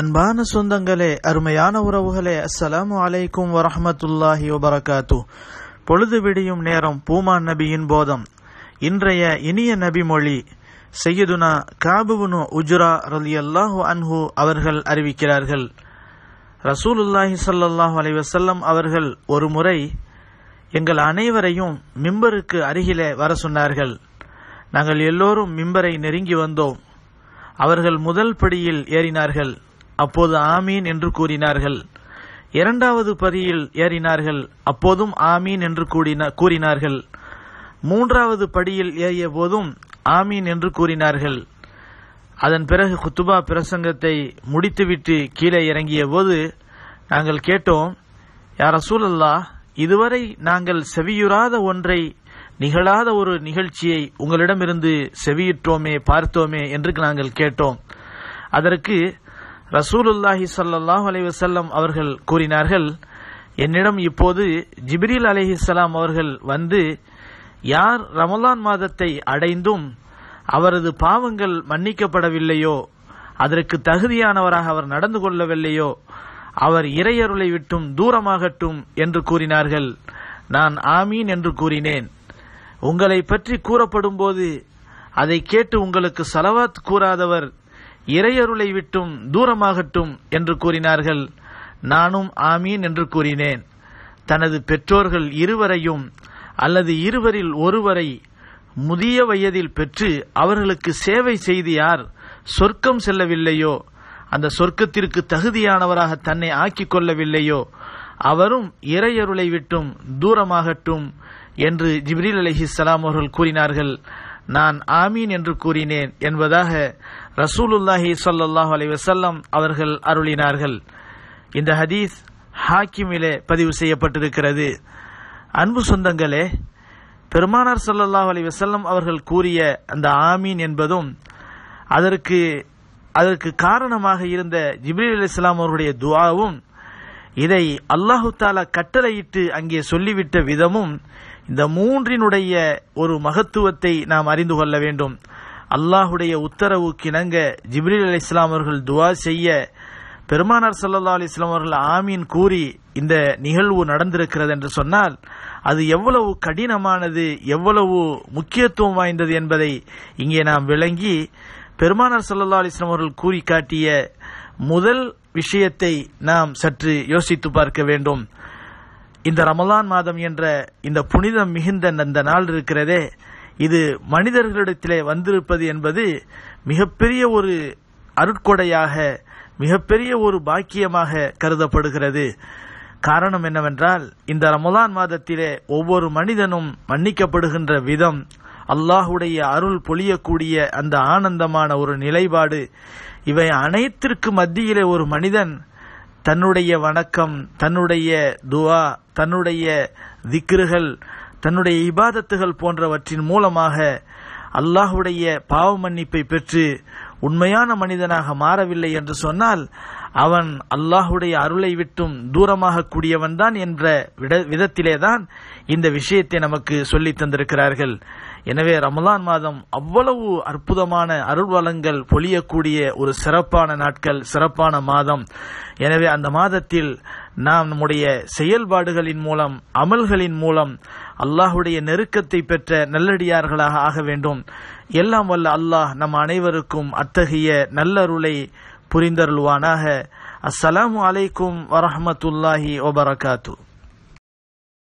அன்பான சொந்தங்களே அருமையான உறவுகளே அஸ்ஸலாமு அலைக்கும் வரஹமத்துல்லாஹி வபரகாத்து பொழுது விடியும் நேரம் பூமா நபியின் போதம் இன்றைய இனிய நபி மொழி செய்யுதுனா காபுனு உஜ்ரா ரலி அல்லாஹு அன்ஹு அவர்கள் அறிவிக்கிறார்கள் ரசூலுல்லாஹி சல்லாஹு அலைவசல்லம் அவர்கள் ஒரு முறை எங்கள் அனைவரையும் மிம்பருக்கு அருகிலே வர சொன்னார்கள் நாங்கள் எல்லோரும் மிம்பரை நெருங்கி வந்தோம் அவர்கள் முதல் படியில் ஏறினார்கள் அப்போது ஆமீன் என்று கூறினார்கள் இரண்டாவது படியில் ஏறினார்கள் அப்போதும் ஆமீன் என்று கூறினார்கள் மூன்றாவது படியில் ஏறிய போதும் ஆமீன் என்று கூறினார்கள் அதன் பிறகு குத்துபா பிரசங்கத்தை முடித்துவிட்டு கீழே இறங்கிய போது நாங்கள் கேட்டோம் யார் அல்லா இதுவரை நாங்கள் செவியுறாத ஒன்றை நிகழாத ஒரு நிகழ்ச்சியை உங்களிடமிருந்து செவியிட்டோமே பார்த்தோமே என்று நாங்கள் கேட்டோம் அதற்கு ரசூலுல்லாஹி சல்லாஹ் அலைவசல்லம் அவர்கள் கூறினார்கள் என்னிடம் இப்போது ஜிப்ரீல் அலிஹிஸ்லாம் அவர்கள் வந்து யார் ரமலான் மாதத்தை அடைந்தும் அவரது பாவங்கள் மன்னிக்கப்படவில்லையோ அதற்கு தகுதியானவராக அவர் நடந்து கொள்ளவில்லையோ அவர் இறையருளை விட்டும் தூரமாகட்டும் என்று கூறினார்கள் நான் ஆமீன் என்று கூறினேன் உங்களை பற்றி கூறப்படும் போது அதை கேட்டு உங்களுக்கு சலவாத் கூறாதவர் இறையருளை விட்டும் தூரமாகட்டும் என்று கூறினார்கள் நானும் ஆமீன் என்று கூறினேன் தனது பெற்றோர்கள் இருவரையும் அல்லது இருவரில் ஒருவரை முதிய வயதில் பெற்று அவர்களுக்கு சேவை செய்து யார் சொர்க்கம் செல்லவில்லையோ அந்த சொர்க்கத்திற்கு தகுதியானவராக தன்னை ஆக்கிக் கொள்ளவில்லையோ அவரும் இறையருளை விட்டும் தூரமாகட்டும் என்று ஜிப்ரீல் அலிஹிஸ்லாம் அவர்கள் கூறினார்கள் நான் ஆமீன் என்று கூறினேன் என்பதாக ரசூலுல்லாஹி சொல்லாஹ் அலி வசல்லம் அவர்கள் அருளினார்கள் இந்த ஹதீஸ் ஹாக்கிமிலே பதிவு செய்யப்பட்டிருக்கிறது அன்பு சொந்தங்களே பெருமானார் சல்லல்லாஹ் அலி வசல்லம் அவர்கள் கூறிய அந்த ஆமீன் என்பதும் அதற்கு அதற்கு காரணமாக இருந்த ஜிப்ரீல் அலி இஸ்லாம் அவருடைய துவாவும் இதை அல்லாஹு தாலா கட்டளையிட்டு அங்கே சொல்லிவிட்ட விதமும் இந்த மூன்றினுடைய ஒரு மகத்துவத்தை நாம் அறிந்து கொள்ள வேண்டும் அல்லாஹுடைய உத்தரவு கிணங்க ஜிப்ரீல் அலி இஸ்லாம் அவர்கள் துவா செய்ய பெருமானார் சல்லா அலி இஸ்லாம் அவர்கள் ஆமீன் கூறி இந்த நிகழ்வு நடந்திருக்கிறது என்று சொன்னால் அது எவ்வளவு கடினமானது எவ்வளவு முக்கியத்துவம் வாய்ந்தது என்பதை இங்கே நாம் விளங்கி பெருமானார் சல்லா அலிஸ்லாம் அவர்கள் கூறி காட்டிய முதல் விஷயத்தை நாம் சற்று யோசித்து பார்க்க வேண்டும் இந்த ரமலான் மாதம் என்ற இந்த புனிதம் மிகுந்த அந்த நாள் இருக்கிறதே இது மனிதர்களிடத்திலே வந்திருப்பது என்பது மிகப்பெரிய ஒரு அருட்கொடையாக மிகப்பெரிய ஒரு பாக்கியமாக கருதப்படுகிறது காரணம் என்னவென்றால் இந்த ரமலான் மாதத்திலே ஒவ்வொரு மனிதனும் மன்னிக்கப்படுகின்ற விதம் அல்லாஹுடைய அருள் பொழியக்கூடிய அந்த ஆனந்தமான ஒரு நிலைப்பாடு இவை அனைத்திற்கு மத்தியிலே ஒரு மனிதன் தன்னுடைய வணக்கம் தன்னுடைய துவா தன்னுடைய திக்ருகள் தன்னுடைய இபாதத்துகள் போன்றவற்றின் மூலமாக அல்லாஹுடைய பாவ மன்னிப்பை பெற்று உண்மையான மனிதனாக மாறவில்லை என்று சொன்னால் அவன் அல்லாஹுடைய அருளை விட்டும் தூரமாக கூடியவன்தான் என்ற விதத்திலேதான் இந்த விஷயத்தை நமக்கு சொல்லி தந்திருக்கிறார்கள் எனவே ரமலான் மாதம் அவ்வளவு அற்புதமான அருள் வளங்கள் பொழியக்கூடிய ஒரு சிறப்பான நாட்கள் சிறப்பான மாதம் எனவே அந்த மாதத்தில் நாம் நம்முடைய செயல்பாடுகளின் மூலம் அமல்களின் மூலம் அல்லாஹுடைய நெருக்கத்தை பெற்ற நல்லடியார்களாக ஆக வேண்டும் எல்லாம் வல்ல அல்லாஹ் நம் அனைவருக்கும் அத்தகைய நல்லருளை புரிந்தருள்வானாக அஸ்ஸலாமு அலைக்கும் வரஹமத்துல்லாஹி ஒபரகாத்து